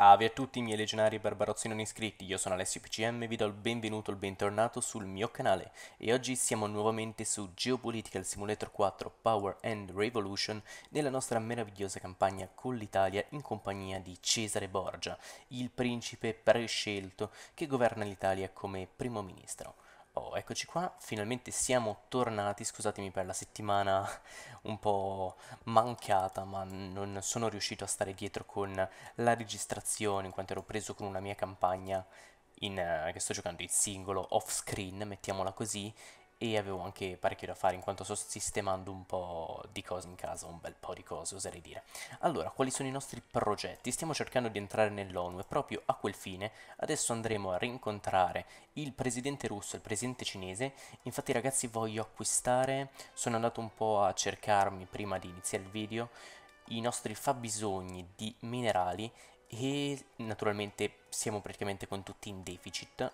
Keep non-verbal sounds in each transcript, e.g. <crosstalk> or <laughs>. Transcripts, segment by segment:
Ave a tutti i miei legionari e barbarozzi non iscritti, io sono Alessio PCM, vi do il benvenuto e il bentornato sul mio canale e oggi siamo nuovamente su Geopolitical Simulator 4 Power and Revolution nella nostra meravigliosa campagna con l'Italia in compagnia di Cesare Borgia, il principe prescelto che governa l'Italia come primo ministro. Oh, eccoci qua, finalmente siamo tornati, scusatemi per la settimana un po' mancata, ma non sono riuscito a stare dietro con la registrazione in quanto ero preso con una mia campagna in, eh, che sto giocando in singolo, off screen, mettiamola così, e avevo anche parecchio da fare in quanto sto sistemando un po' di cose in casa, un bel po' di cose oserei dire. Allora, quali sono i nostri progetti? Stiamo cercando di entrare nell'ONU e proprio a quel fine adesso andremo a rincontrare il presidente russo e il presidente cinese. Infatti ragazzi voglio acquistare, sono andato un po' a cercarmi prima di iniziare il video, i nostri fabbisogni di minerali e naturalmente siamo praticamente con tutti in deficit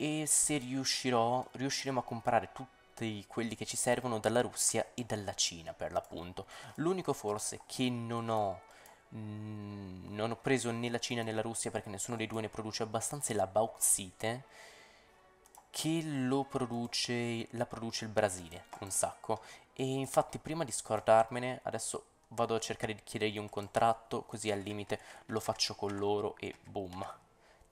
e se riuscirò, riusciremo a comprare tutti quelli che ci servono dalla Russia e dalla Cina per l'appunto. L'unico forse che non ho mh, mm, non ho preso né la Cina né la Russia perché nessuno dei due ne produce abbastanza è la bauxite che lo produce, la produce il Brasile un sacco e infatti prima di scordarmene adesso vado a cercare di chiedergli un contratto così al limite lo faccio con loro e boom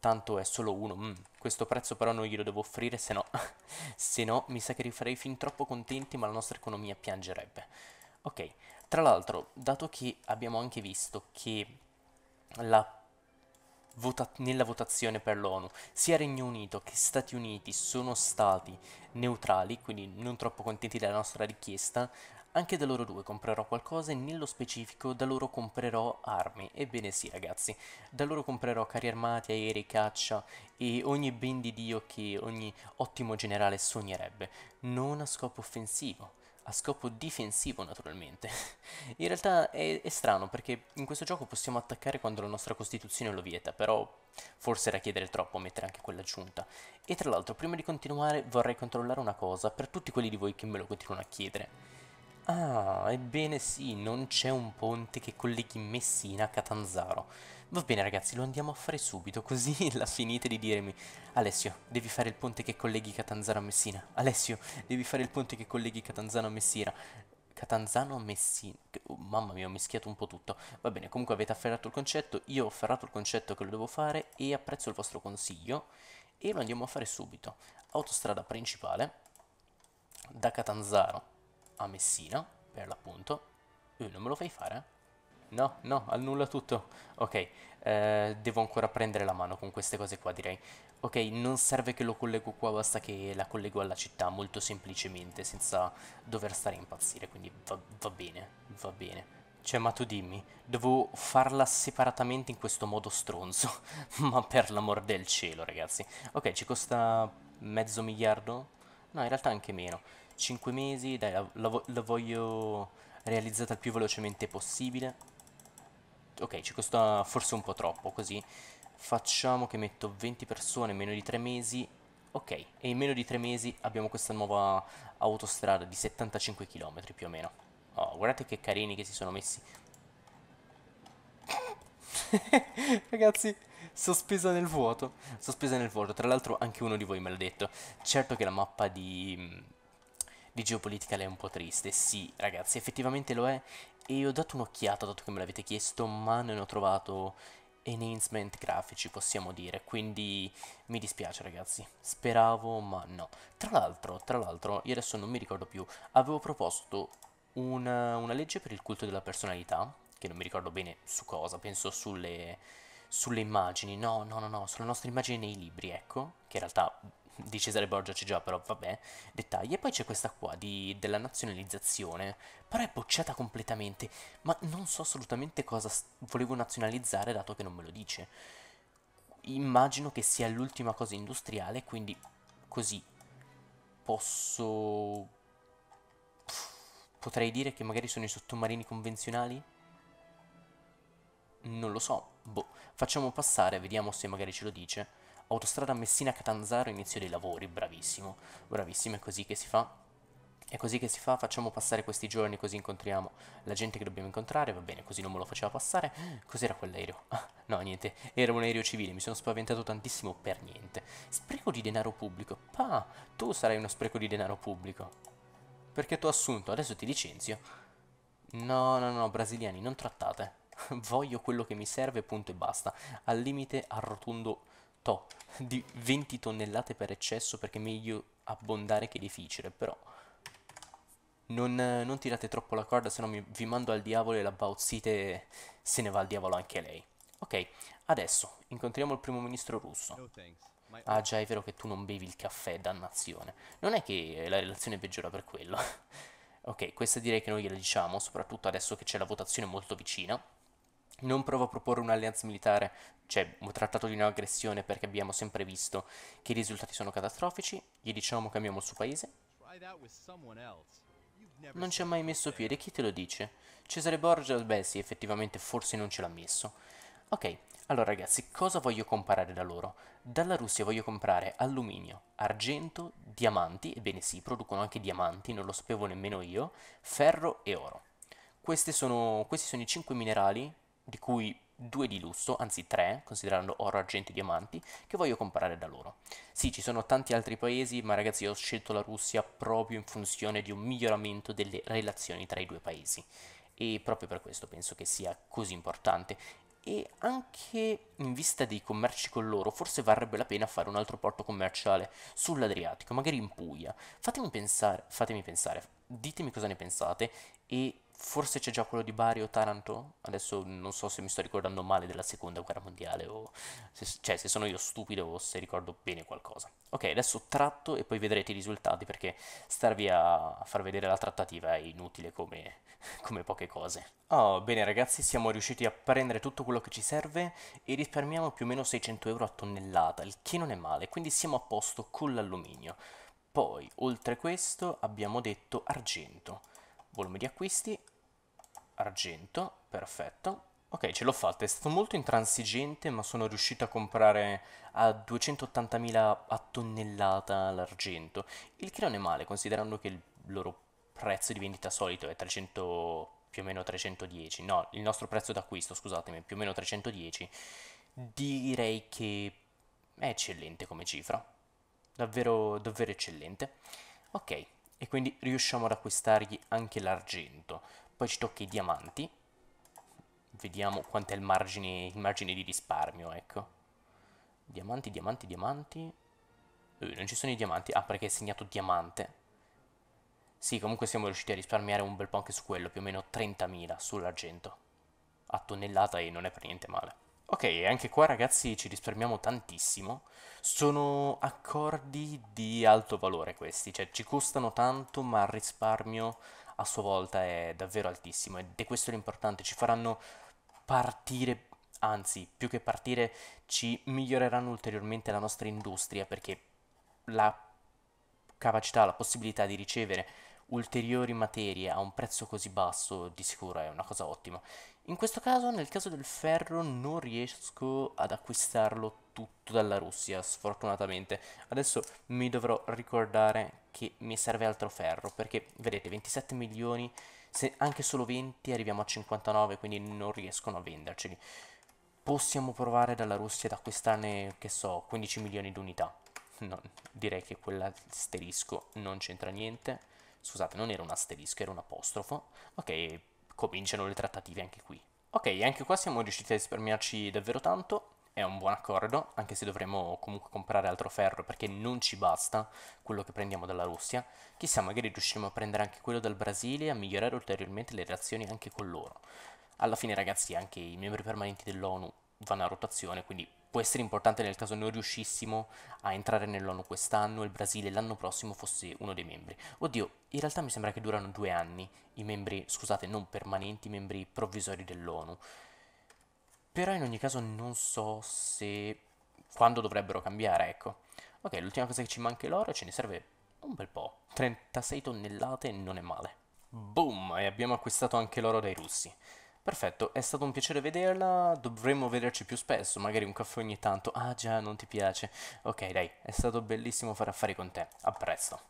tanto è solo uno, mm, questo prezzo però non glielo devo offrire, se no, <laughs> se no mi sa che rifarei fin troppo contenti ma la nostra economia piangerebbe. Ok, tra l'altro, dato che abbiamo anche visto che vota nella votazione per l'ONU sia Regno Unito che Stati Uniti sono stati neutrali, quindi non troppo contenti della nostra richiesta, anche da loro due comprerò qualcosa e nello specifico da loro comprerò armi. Ebbene sì ragazzi, da loro comprerò carri armati, aerei, caccia e ogni ben di Dio che ogni ottimo generale sognerebbe. Non a scopo offensivo, a scopo difensivo naturalmente. <laughs> In realtà è, è, strano perché in questo gioco possiamo attaccare quando la nostra costituzione lo vieta, però forse era chiedere troppo mettere anche quella aggiunta. E tra l'altro prima di continuare vorrei controllare una cosa per tutti quelli di voi che me lo continuano a chiedere. Ah, ebbene sì, non c'è un ponte che colleghi Messina a Catanzaro. Va bene ragazzi, lo andiamo a fare subito, così <laughs> la finite di dirmi Alessio, devi fare il ponte che colleghi Catanzaro a Messina. Alessio, devi fare il ponte che colleghi Catanzaro a Messina. Catanzano Messina. Oh, mamma mia, ho mischiato un po' tutto. Va bene, comunque avete afferrato il concetto, io ho afferrato il concetto che lo devo fare e apprezzo il vostro consiglio e lo andiamo a fare subito. Autostrada principale da Catanzaro a Messina, per l'appunto. Uh, non me lo fai fare? No, no, annulla tutto. Ok, eh, devo ancora prendere la mano con queste cose qua, direi. Ok, non serve che lo collego qua, basta che la collego alla città molto semplicemente, senza dover stare a impazzire, quindi va, va bene, va bene. Cioè, ma tu dimmi, devo farla separatamente in questo modo stronzo. <laughs> ma per l'amor del cielo, ragazzi. Ok, ci costa mezzo miliardo? No, in realtà anche meno. 5 mesi, dai, la, la, la voglio realizzata il più velocemente possibile. Ok, ci costa forse un po' troppo, così facciamo che metto 20 persone in meno di 3 mesi. Ok, e in meno di 3 mesi abbiamo questa nuova autostrada di 75 km più o meno. Oh, guardate che carini che si sono messi. <laughs> Ragazzi, sospesa nel vuoto. Sospesa nel vuoto. Tra l'altro anche uno di voi me l'ha detto. Certo che la mappa di di geopolitica lei è un po' triste. Sì, ragazzi, effettivamente lo è. E ho dato un'occhiata, dato che me l'avete chiesto, ma non ho trovato enhancement grafici, possiamo dire. Quindi mi dispiace, ragazzi. Speravo, ma no. Tra l'altro, tra l'altro, io adesso non mi ricordo più, avevo proposto una, una legge per il culto della personalità, che non mi ricordo bene su cosa, penso sulle sulle immagini, no, no, no, no, sulle nostre immagini nei libri, ecco, che in realtà di Cesare Borgia c'è già, però vabbè, dettagli. E poi c'è questa qua di, della nazionalizzazione, però è bocciata completamente, ma non so assolutamente cosa volevo nazionalizzare dato che non me lo dice. Immagino che sia l'ultima cosa industriale, quindi così posso... potrei dire che magari sono i sottomarini convenzionali? Non lo so, boh, facciamo passare, vediamo se magari ce lo dice autostrada Messina-Catanzaro inizio dei lavori, bravissimo, bravissimo, è così che si fa. È così che si fa, facciamo passare questi giorni così incontriamo la gente che dobbiamo incontrare, va bene, così non me lo faceva passare. Cos'era quell'aereo? Ah, no, niente, era un aereo civile, mi sono spaventato tantissimo per niente. Spreco di denaro pubblico, pa, tu sarai uno spreco di denaro pubblico. Perché tu assunto, adesso ti licenzio. No, no, no, brasiliani, non trattate. <laughs> Voglio quello che mi serve, punto e basta. Al limite arrotondo to di 20 tonnellate per eccesso perché è meglio abbondare che difficile, però non, non tirate troppo la corda, se no vi mando al diavolo e la bauzite se ne va al diavolo anche lei. Ok, adesso incontriamo il primo ministro russo. Ah già, è vero che tu non bevi il caffè, dannazione. Non è che la relazione peggiora per quello. <laughs> ok, questa direi che noi gliela diciamo, soprattutto adesso che c'è la votazione molto vicina non provo a proporre un'alleanza militare, cioè un trattato di non aggressione perché abbiamo sempre visto che i risultati sono catastrofici, gli diciamo che amiamo il suo paese. Non ci ha mai messo piede, chi te lo dice? Cesare Borgia, beh sì, effettivamente forse non ce l'ha messo. Ok, allora ragazzi, cosa voglio comprare da loro? Dalla Russia voglio comprare alluminio, argento, diamanti, ebbene sì, producono anche diamanti, non lo sapevo nemmeno io, ferro e oro. Sono, questi sono i 5 minerali di cui due di lusso, anzi tre, considerando oro, argento e diamanti, che voglio comprare da loro. Sì, ci sono tanti altri paesi, ma ragazzi ho scelto la Russia proprio in funzione di un miglioramento delle relazioni tra i due paesi. E proprio per questo penso che sia così importante. E anche in vista dei commerci con loro, forse varrebbe la pena fare un altro porto commerciale sull'Adriatico, magari in Puglia. Fatemi pensare, fatemi pensare, ditemi cosa ne pensate e forse c'è già quello di Bari o Taranto, adesso non so se mi sto ricordando male della seconda guerra mondiale o se, cioè, se sono io stupido o se ricordo bene qualcosa. Ok, adesso tratto e poi vedrete i risultati perché starvi a far vedere la trattativa è inutile come, <laughs> come poche cose. Oh, bene ragazzi, siamo riusciti a prendere tutto quello che ci serve e risparmiamo più o meno 600 euro a tonnellata, il che non è male, quindi siamo a posto con l'alluminio. Poi, oltre questo, abbiamo detto argento volume di acquisti, argento, perfetto. Ok, ce l'ho fatta, è stato molto intransigente, ma sono riuscito a comprare a 280.000 a tonnellata l'argento, il che non è male, considerando che il loro prezzo di vendita solito è 300, più o meno 310, no, il nostro prezzo d'acquisto, scusatemi, più o meno 310, direi che è eccellente come cifra, davvero, davvero eccellente. Ok, e quindi riusciamo ad acquistargli anche l'argento. Poi ci tocca i diamanti, vediamo quant'è il margine, il margine di risparmio, ecco. Diamanti, diamanti, diamanti... Uh, non ci sono i diamanti, ah perché è segnato diamante. Sì, comunque siamo riusciti a risparmiare un bel po' anche su quello, più o meno 30.000 sull'argento. A tonnellata e non è per niente male. Ok, anche qua ragazzi ci risparmiamo tantissimo. Sono accordi di alto valore questi, cioè ci costano tanto ma il risparmio a sua volta è davvero altissimo ed è questo l'importante, ci faranno partire, anzi più che partire ci miglioreranno ulteriormente la nostra industria perché la capacità, la possibilità di ricevere ulteriori materie a un prezzo così basso di sicuro è una cosa ottima. In questo caso, nel caso del ferro, non riesco ad acquistarlo tutto dalla Russia, sfortunatamente. Adesso mi dovrò ricordare che mi serve altro ferro, perché vedete, 27 milioni, se anche solo 20 arriviamo a 59, quindi non riescono a venderceli. Possiamo provare dalla Russia ad acquistarne, che so, 15 milioni di unità. No, direi che quell'asterisco non c'entra niente. Scusate, non era un asterisco, era un apostrofo. Ok, cominciano le trattative anche qui. Ok, anche qua siamo riusciti a risparmiarci davvero tanto. È un buon accordo, anche se dovremo comunque comprare altro ferro perché non ci basta quello che prendiamo dalla Russia. Chissà, magari riusciremo a prendere anche quello dal Brasile e a migliorare ulteriormente le relazioni anche con loro. Alla fine, ragazzi, anche i membri permanenti dell'ONU vanno a rotazione, quindi può essere importante nel caso non riuscissimo a entrare nell'ONU quest'anno e il Brasile l'anno prossimo fosse uno dei membri. Oddio, in realtà mi sembra che durano due anni i membri, scusate, non permanenti, i membri provvisori dell'ONU. Però in ogni caso non so se... quando dovrebbero cambiare, ecco. Ok, l'ultima cosa che ci manca è l'oro ce ne serve un bel po'. 36 tonnellate non è male. Boom! E abbiamo acquistato anche l'oro dai russi. Perfetto, è stato un piacere vederla, dovremmo vederci più spesso, magari un caffè ogni tanto. Ah già, non ti piace. Ok, dai, è stato bellissimo fare affari con te. A presto.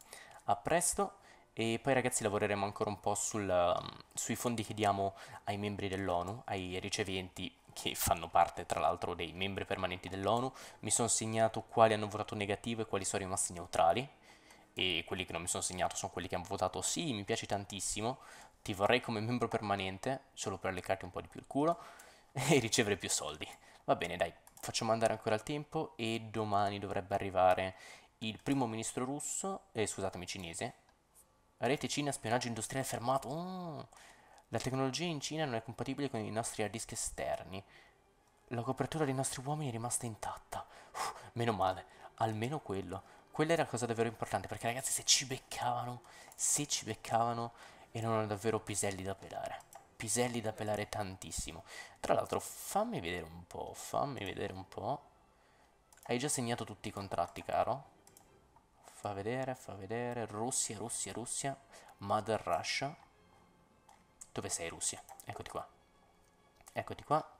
A presto e poi ragazzi lavoreremo ancora un po' sul, um, sui fondi che diamo ai membri dell'ONU, ai riceventi che fanno parte tra l'altro dei membri permanenti dell'ONU. Mi sono segnato quali hanno votato negativo e quali sono rimasti neutrali e quelli che non mi sono segnato sono quelli che hanno votato sì, mi piace tantissimo, ti vorrei come membro permanente, solo per leccarti un po' di più il culo <laughs> e ricevere più soldi. Va bene, dai, facciamo andare ancora il tempo e domani dovrebbe arrivare il primo ministro russo, eh, scusatemi, cinese. Rete Cina, spionaggio industriale fermato. Mm. La tecnologia in Cina non è compatibile con i nostri hard disk esterni. La copertura dei nostri uomini è rimasta intatta. Uff, meno male, almeno quello. Quella era la cosa davvero importante, perché ragazzi se ci beccavano, se ci beccavano erano davvero piselli da pelare. Piselli da pelare tantissimo. Tra l'altro, fammi vedere un po', fammi vedere un po'. Hai già segnato tutti i contratti, caro? Fa vedere, fa vedere. Russia, Russia, Russia. Mother Russia. Dove sei, Russia? Eccoti qua. Eccoti qua.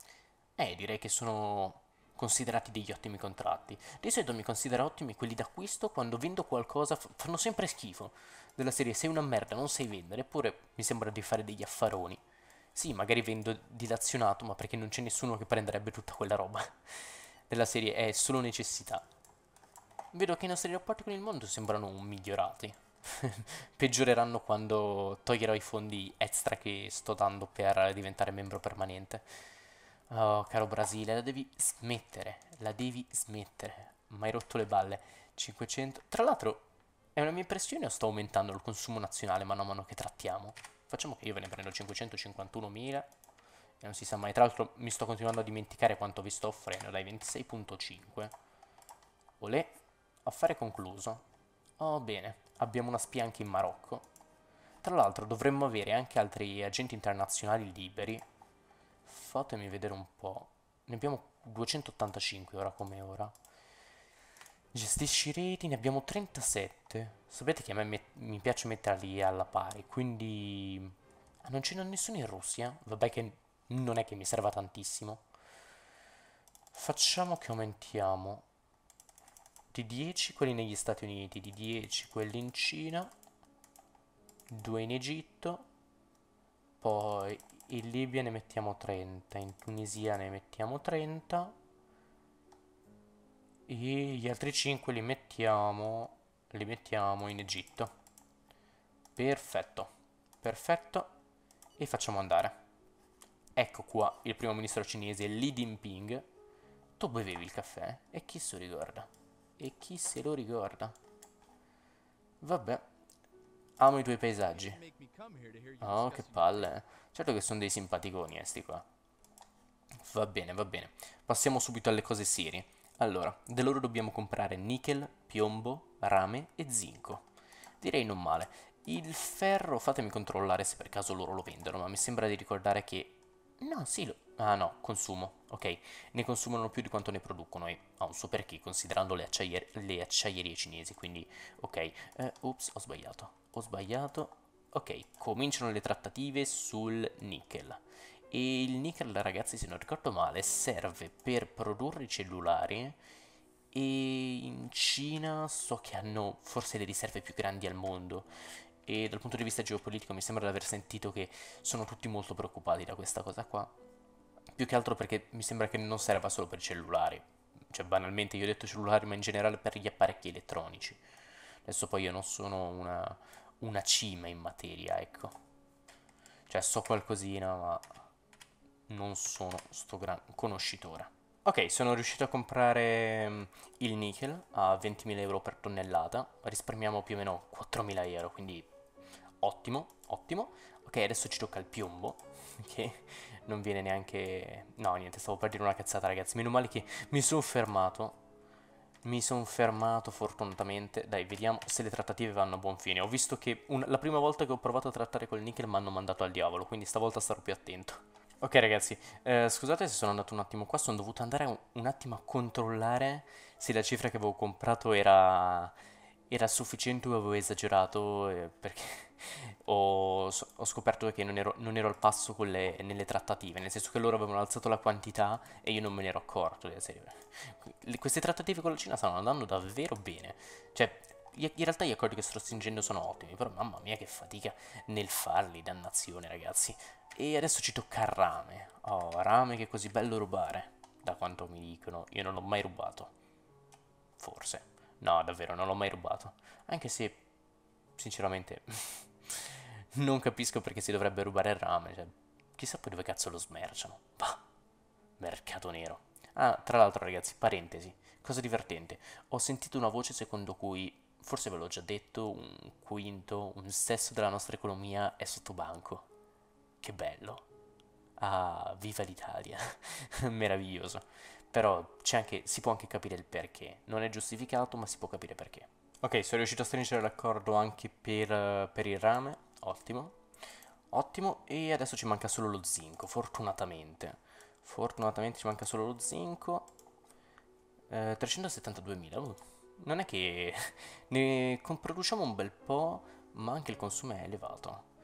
Eh, direi che sono considerati degli ottimi contratti. Di solito mi considero ottimi quelli d'acquisto quando vendo qualcosa, fanno sempre schifo della serie sei una merda, non sai vendere, eppure mi sembra di fare degli affaroni. Sì, magari vendo dilazionato, ma perché non c'è nessuno che prenderebbe tutta quella roba. <laughs> Della serie è solo necessità. Vedo che i nostri rapporti con il mondo sembrano migliorati. <laughs> Peggioreranno quando toglierò i fondi extra che sto dando per diventare membro permanente. Oh, caro Brasile, la devi smettere. La devi smettere. Mai rotto le balle. 500. Tra l'altro, è una mia impressione o sto aumentando il consumo nazionale mano a mano che trattiamo? Facciamo che io ve ne prendo 551.000 e non si sa mai. Tra l'altro mi sto continuando a dimenticare quanto vi sto offrendo. Dai, 26.5. Olè, affare concluso. Oh, bene. Abbiamo una spia anche in Marocco. Tra l'altro dovremmo avere anche altri agenti internazionali liberi. Fatemi vedere un po'. Ne abbiamo 285 ora come ora. Gestisci reti, ne abbiamo 37. Sapete che a me mi piace metterli alla pari, quindi... Ah, non ce n'è nessuno in Russia? Vabbè che non è che mi serva tantissimo. Facciamo che aumentiamo di 10 quelli negli Stati Uniti, di 10 quelli in Cina, 2 in Egitto, poi in Libia ne mettiamo 30, in Tunisia ne mettiamo 30 e gli altri 5 li mettiamo, li mettiamo in Egitto. Perfetto, perfetto. E facciamo andare. Ecco qua il primo ministro cinese Li Jinping. Tu bevevi il caffè? E chi se lo ricorda? E chi se lo ricorda? Vabbè. Amo i tuoi paesaggi. Oh, che palle. Eh. Certo che sono dei simpaticoni, questi eh, qua. Va bene, va bene. Passiamo subito alle cose serie. Allora, da loro dobbiamo comprare nickel, piombo, rame e zinco. Direi non male. Il ferro, fatemi controllare se per caso loro lo vendono, ma mi sembra di ricordare che... No, sì, lo... Ah no, consumo, ok. Ne consumano più di quanto ne producono e ha un suo perché, considerando le, acciaier... le acciaierie cinesi, quindi... Ok, eh, ops, ho sbagliato. Ho sbagliato. Ok, cominciano le trattative sul nickel. E il nickel, ragazzi, se non ricordo male, serve per produrre i cellulari e in Cina so che hanno forse le riserve più grandi al mondo e dal punto di vista geopolitico mi sembra di aver sentito che sono tutti molto preoccupati da questa cosa qua. Più che altro perché mi sembra che non serva solo per cellulari, cioè banalmente io ho detto cellulari ma in generale per gli apparecchi elettronici. Adesso poi io non sono una, una cima in materia, ecco. Cioè so qualcosina ma non sono sto gran conoscitore. Ok, sono riuscito a comprare mm, il nickel a 20.000 euro per tonnellata, risparmiamo più o meno 4.000 euro, quindi ottimo, ottimo. Ok, adesso ci tocca il piombo, <laughs> che non viene neanche... No, niente, stavo per dire una cazzata ragazzi, meno male che mi sono fermato. Mi sono fermato fortunatamente. Dai, vediamo se le trattative vanno a buon fine. Ho visto che un... la prima volta che ho provato a trattare col nickel mi hanno mandato al diavolo, quindi stavolta starò più attento. Ok ragazzi, eh, scusate se sono andato un attimo qua, sono dovuto andare un, attimo a controllare se la cifra che avevo comprato era, era sufficiente o avevo esagerato eh, perché <laughs> ho, ho, scoperto che non ero, non ero al passo le, nelle trattative, nel senso che loro avevano alzato la quantità e io non me ne ero accorto. Eh, <laughs> le, queste trattative con la Cina stanno andando davvero bene, cioè in realtà gli accordi che sto stringendo sono ottimi, però mamma mia che fatica nel farli, dannazione ragazzi. E adesso ci tocca il rame. Oh, rame che è così bello rubare. Da quanto mi dicono, io non l'ho mai rubato. Forse. No, davvero, non l'ho mai rubato. Anche se, sinceramente, <laughs> non capisco perché si dovrebbe rubare il rame. Cioè, chissà poi dove cazzo lo smerciano. Bah, mercato nero. Ah, tra l'altro ragazzi, parentesi, cosa divertente. Ho sentito una voce secondo cui, forse ve l'ho già detto, un quinto, un sesto della nostra economia è sotto banco che bello. Ah, viva l'Italia, <laughs> meraviglioso. Però anche, si può anche capire il perché. Non è giustificato, ma si può capire perché. Ok, sono riuscito a stringere l'accordo anche per, per il rame, ottimo. Ottimo, e adesso ci manca solo lo zinco, fortunatamente. Fortunatamente ci manca solo lo zinco. Eh, 372.000, uh. non è che <laughs> ne produciamo un bel po', ma anche il consumo è elevato.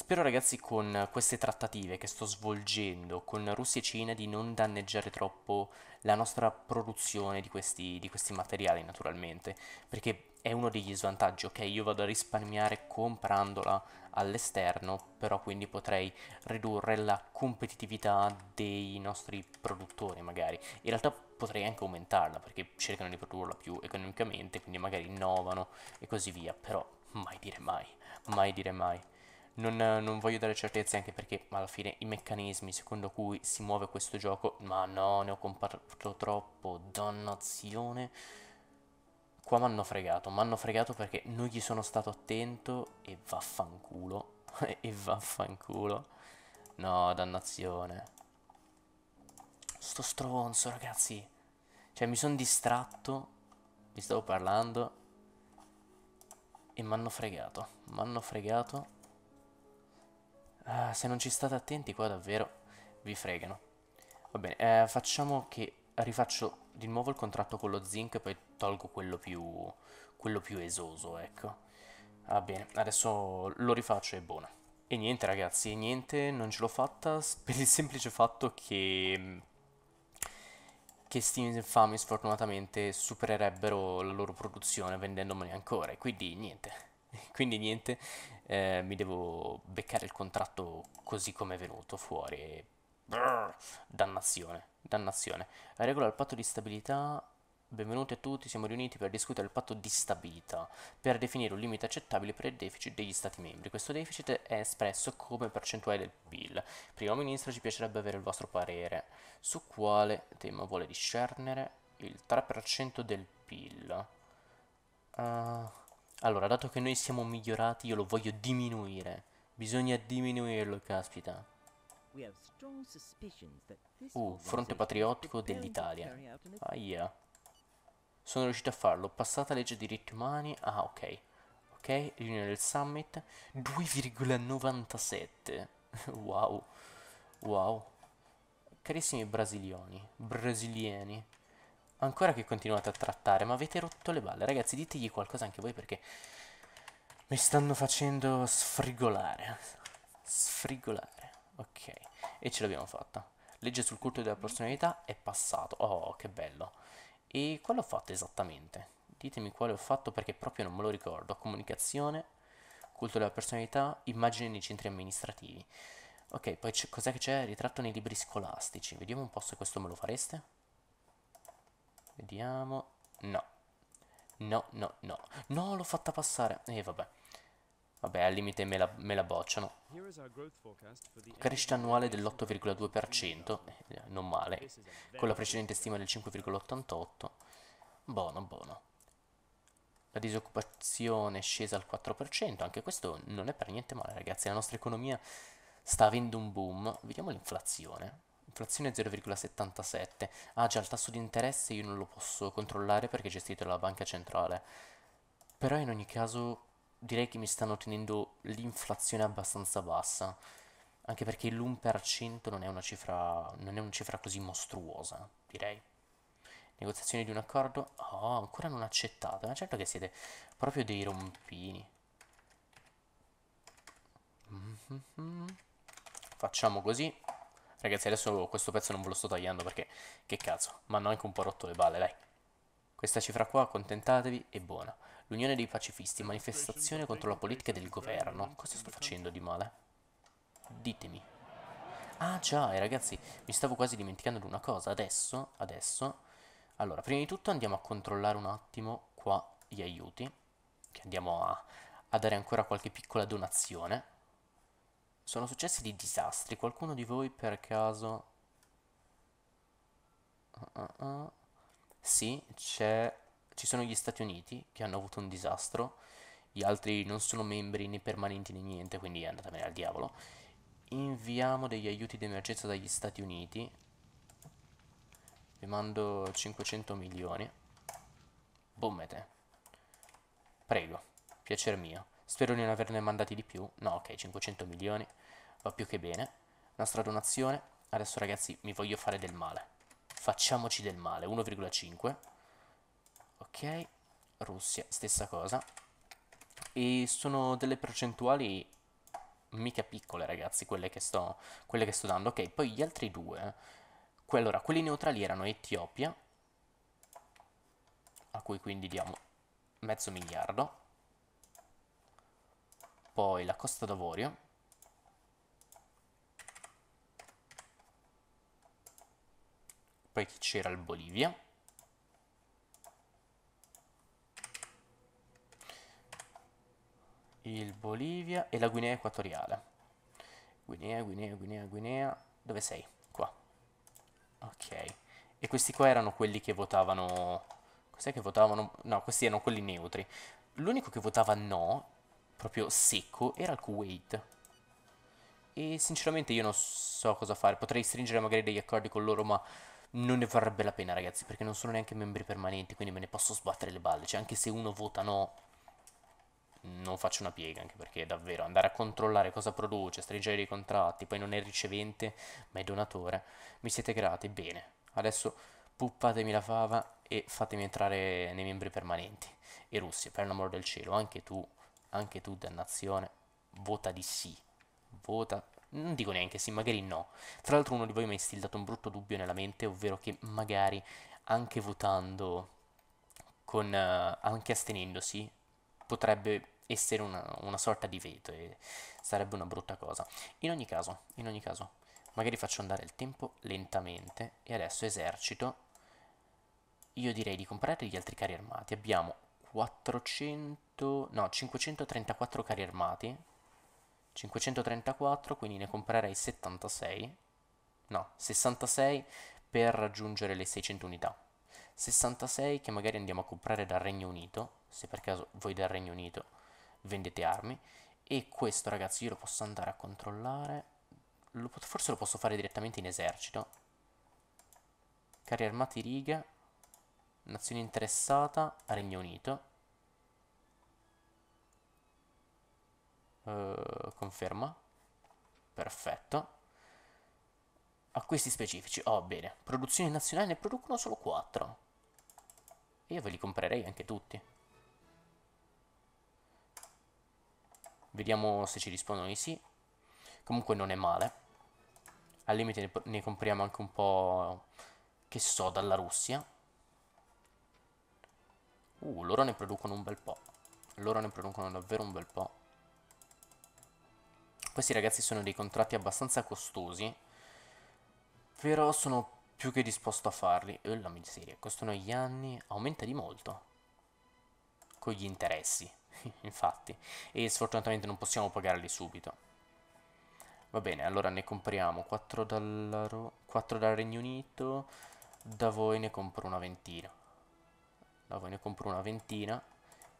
Spero ragazzi con queste trattative che sto svolgendo con Russia e Cina di non danneggiare troppo la nostra produzione di questi, di questi materiali naturalmente, perché è uno degli svantaggi, ok? Io vado a risparmiare comprandola all'esterno, però quindi potrei ridurre la competitività dei nostri produttori magari. In realtà potrei anche aumentarla perché cercano di produrla più economicamente, quindi magari innovano e così via, però mai dire mai, mai dire mai non, non, voglio dare certezze anche perché alla fine i meccanismi secondo cui si muove questo gioco, ma no, ne ho comprato troppo, dannazione. Qua mi hanno fregato, mi hanno fregato perché non gli sono stato attento e vaffanculo, <laughs> e vaffanculo. No, dannazione. Sto stronzo, ragazzi. Cioè, mi sono distratto, vi stavo parlando e mi hanno fregato, mi hanno fregato. Uh, se non ci state attenti qua davvero vi fregano. Va bene, eh, facciamo che rifaccio di nuovo il contratto con lo zinc e poi tolgo quello più, quello più esoso, ecco. Va bene, adesso lo rifaccio e buono. E niente ragazzi, niente, non ce l'ho fatta per il semplice fatto che... che Steam Infamy sfortunatamente supererebbero la loro produzione vendendomene ancora, quindi niente. <laughs> Quindi niente, eh, mi devo beccare il contratto così come è venuto fuori. Brrr, dannazione, dannazione. Regola il patto di stabilità. Benvenuti a tutti, siamo riuniti per discutere il patto di stabilità, per definire un limite accettabile per il deficit degli Stati membri. Questo deficit è espresso come percentuale del PIL. Primo Ministro, ci piacerebbe avere il vostro parere su quale tema vuole discernere il 3% del PIL. Uh, ah, allora, dato che noi siamo migliorati, io lo voglio diminuire. Bisogna diminuirlo, caspita. Uh, fronte patriottico dell'Italia. Ah, yeah. Sono riuscito a farlo. Passata legge diritti umani. Ah, ok. Ok, riunione del summit. 2,97. <laughs> wow. Wow. Carissimi brasiliani. Brasilieni. Ancora che continuate a trattare, ma avete rotto le balle. Ragazzi, ditegli qualcosa anche voi perché mi stanno facendo sfrigolare. Sfrigolare. Ok, e ce l'abbiamo fatta. Legge sul culto della personalità è passato. Oh, che bello. E quale ho fatto esattamente? Ditemi quale ho fatto perché proprio non me lo ricordo. Comunicazione, culto della personalità, immagini nei centri amministrativi. Ok, poi cos'è che c'è? Ritratto nei libri scolastici. Vediamo un po' se questo me lo fareste. Vediamo. No. No, no, no. No, l'ho fatta passare. E eh, vabbè. Vabbè, al limite me la, me la bocciano. Crescita annuale dell'8,2%, eh, non male, con la precedente stima del 5,88%. Buono, buono. La disoccupazione è scesa al 4%, anche questo non è per niente male, ragazzi. La nostra economia sta avendo un boom. Vediamo l'inflazione inflazione 0,77. Ah già, il tasso di interesse io non lo posso controllare perché è gestito dalla banca centrale. Però in ogni caso direi che mi stanno tenendo l'inflazione abbastanza bassa. Anche perché l'1% non è una cifra, non è una cifra così mostruosa, direi. Negoziazione di un accordo? Oh, ancora non accettato. Ma certo che siete proprio dei rompini. Mm -hmm. Facciamo così. Ragazzi, adesso questo pezzo non ve lo sto tagliando perché, che cazzo, mi hanno anche un po' rotto le balle, dai. Questa cifra qua, accontentatevi, è buona. L'Unione dei Pacifisti, manifestazione contro la politica del governo. Cosa sto facendo di male? Ditemi. Ah già, e eh, ragazzi, mi stavo quasi dimenticando di una cosa. Adesso, adesso... Allora, prima di tutto andiamo a controllare un attimo qua gli aiuti. Che andiamo a, a dare ancora qualche piccola donazione. Sono successi dei disastri. Qualcuno di voi per caso... Uh, uh, uh. Sì, ci sono gli Stati Uniti che hanno avuto un disastro. Gli altri non sono membri né permanenti né niente, quindi bene al diavolo. Inviamo degli aiuti d'emergenza dagli Stati Uniti. Vi mando 500 milioni. Bommete. Prego, piacer mio. Spero di non averne mandati di più. No, ok, 500 milioni. Va più che bene. Nostra donazione. Adesso ragazzi mi voglio fare del male. Facciamoci del male. 1,5. Ok. Russia, stessa cosa. E sono delle percentuali mica piccole ragazzi quelle che sto, quelle che sto dando. Ok, poi gli altri due. Que allora, quelli neutrali erano Etiopia. A cui quindi diamo mezzo miliardo poi la Costa d'Avorio, poi c'era il Bolivia, il Bolivia e la Guinea Equatoriale. Guinea, Guinea, Guinea, Guinea, dove sei? Qua. Ok. E questi qua erano quelli che votavano... Cos'è che votavano? No, questi erano quelli neutri. L'unico che votava no proprio secco era il Kuwait. E sinceramente io non so cosa fare. Potrei stringere magari degli accordi con loro, ma non ne varrebbe la pena, ragazzi, perché non sono neanche membri permanenti, quindi me ne posso sbattere le balle. Cioè, anche se uno vota no, non faccio una piega, anche perché davvero andare a controllare cosa produce, stringere dei contratti, poi non è ricevente, ma è donatore. Mi siete grati, bene. Adesso puppatemi la fava e fatemi entrare nei membri permanenti. E Russia, per l'amor del cielo, anche tu anche tu dannazione, vota di sì, vota, non dico neanche sì, magari no. Tra l'altro uno di voi mi ha instillato un brutto dubbio nella mente, ovvero che magari anche votando, con, uh, anche astenendosi, potrebbe essere una, una sorta di veto e sarebbe una brutta cosa. In ogni caso, in ogni caso, magari faccio andare il tempo lentamente e adesso esercito io direi di comprare gli altri carri armati. Abbiamo 400, no, 534 carri armati. 534, quindi ne comprerei 76. No, 66 per raggiungere le 600 unità. 66 che magari andiamo a comprare dal Regno Unito, se per caso voi dal Regno Unito vendete armi. E questo ragazzi io lo posso andare a controllare, lo, forse lo posso fare direttamente in esercito. Carri armati riga, nazione interessata, Regno Unito. Eh, conferma. Perfetto. Acquisti specifici. Oh, bene. Produzioni nazionali ne producono solo 4. Io ve li comprerei anche tutti. Vediamo se ci rispondono di sì. Comunque non è male. Al limite ne, ne compriamo anche un po', che so, dalla Russia. Uh, loro ne producono un bel po'. Loro ne producono davvero un bel po'. Questi ragazzi sono dei contratti abbastanza costosi, però sono più che disposto a farli. E la miseria, costano gli anni, aumenta di molto. Con gli interessi, <laughs> infatti. E sfortunatamente non possiamo pagarli subito. Va bene, allora ne compriamo 4 dal, 4 dal Regno Unito, da voi ne compro una ventina. Da voi ne compro una ventina.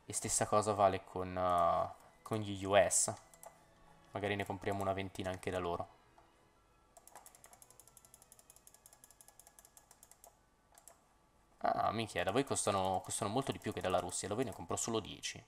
E stessa cosa vale con, uh, con gli US. Magari ne compriamo una ventina anche da loro. Ah, minchia, da voi costano, costano molto di più che dalla Russia, da voi ne compro solo 10.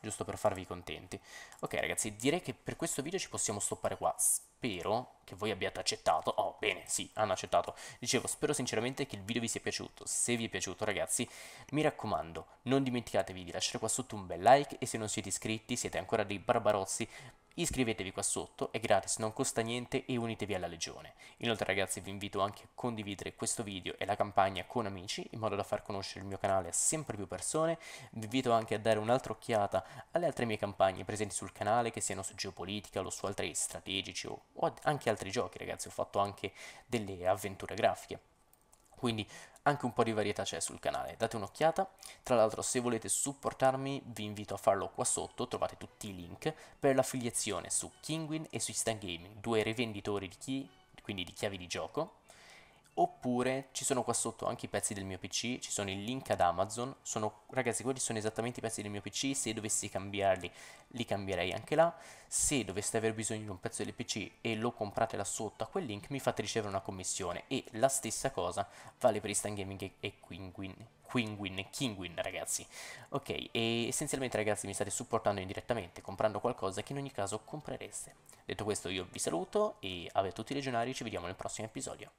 Giusto per farvi contenti. Ok ragazzi, direi che per questo video ci possiamo stoppare qua. Spero che voi abbiate accettato. Oh, bene, sì, hanno accettato. Dicevo, spero sinceramente che il video vi sia piaciuto. Se vi è piaciuto ragazzi, mi raccomando, non dimenticatevi di lasciare qua sotto un bel like e se non siete iscritti, siete ancora dei barbarozzi, Iscrivetevi qua sotto, è gratis, non costa niente e unitevi alla legione. Inoltre ragazzi vi invito anche a condividere questo video e la campagna con amici in modo da far conoscere il mio canale a sempre più persone. Vi invito anche a dare un'altra occhiata alle altre mie campagne presenti sul canale che siano su geopolitica o su altri strategici o, o anche altri giochi ragazzi, ho fatto anche delle avventure grafiche. Quindi anche un po' di varietà c'è sul canale, date un'occhiata. Tra l'altro se volete supportarmi vi invito a farlo qua sotto, trovate tutti i link per l'affiliazione su Kingwin e su Instant Gaming, due rivenditori di key, quindi di chiavi di gioco oppure ci sono qua sotto anche i pezzi del mio PC, ci sono i link ad Amazon, sono, ragazzi quelli sono esattamente i pezzi del mio PC, se dovessi cambiarli li cambierei anche là, se doveste aver bisogno di un pezzo del PC e lo comprate là sotto a quel link mi fate ricevere una commissione e la stessa cosa vale per Instant Gaming e Quinguin. Quinguin, Kingwin ragazzi Ok, e essenzialmente ragazzi mi state supportando indirettamente comprando qualcosa che in ogni caso comprereste Detto questo io vi saluto e a tutti i legionari ci vediamo nel prossimo episodio